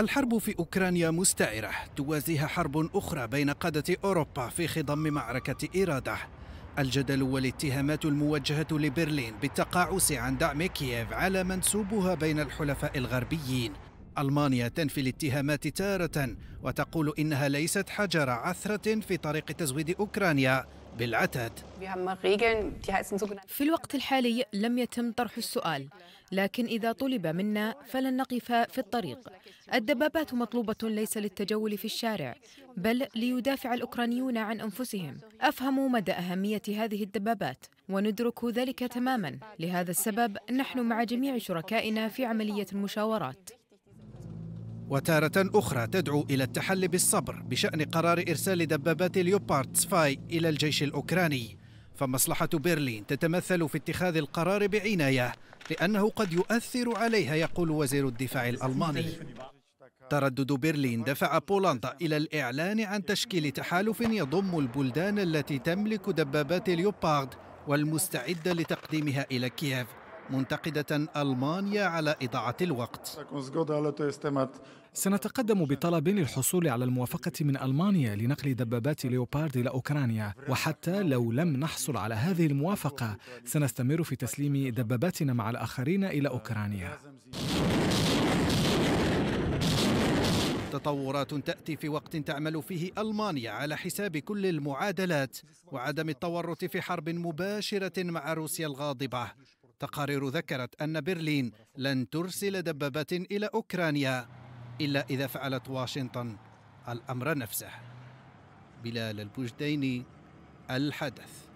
الحرب في أوكرانيا مستعرة توازيها حرب أخرى بين قادة أوروبا في خضم معركة إرادة الجدل والاتهامات الموجهة لبرلين بالتقاعس عن دعم كييف على منسوبها بين الحلفاء الغربيين ألمانيا تنفي الاتهامات تارة وتقول إنها ليست حجر عثرة في طريق تزويد أوكرانيا بالعتاد في الوقت الحالي لم يتم طرح السؤال لكن إذا طلب منا فلن نقف في الطريق الدبابات مطلوبة ليس للتجول في الشارع بل ليدافع الأوكرانيون عن أنفسهم أفهم مدى أهمية هذه الدبابات وندرك ذلك تماما لهذا السبب نحن مع جميع شركائنا في عملية المشاورات وتارة أخرى تدعو إلى التحلي بالصبر بشأن قرار إرسال دبابات ليوبارد سفاي إلى الجيش الأوكراني فمصلحة برلين تتمثل في اتخاذ القرار بعناية لأنه قد يؤثر عليها يقول وزير الدفاع الألماني تردد برلين دفع بولندا إلى الإعلان عن تشكيل تحالف يضم البلدان التي تملك دبابات ليوبارد والمستعدة لتقديمها إلى كييف منتقدة ألمانيا على إضاعة الوقت سنتقدم بطلب للحصول على الموافقة من ألمانيا لنقل دبابات ليوبارد إلى أوكرانيا وحتى لو لم نحصل على هذه الموافقة سنستمر في تسليم دباباتنا مع الآخرين إلى أوكرانيا تطورات تأتي في وقت تعمل فيه ألمانيا على حساب كل المعادلات وعدم التورط في حرب مباشرة مع روسيا الغاضبة تقارير ذكرت أن برلين لن ترسل دبابات إلى أوكرانيا إلا إذا فعلت واشنطن الأمر نفسه بلال البجديني الحدث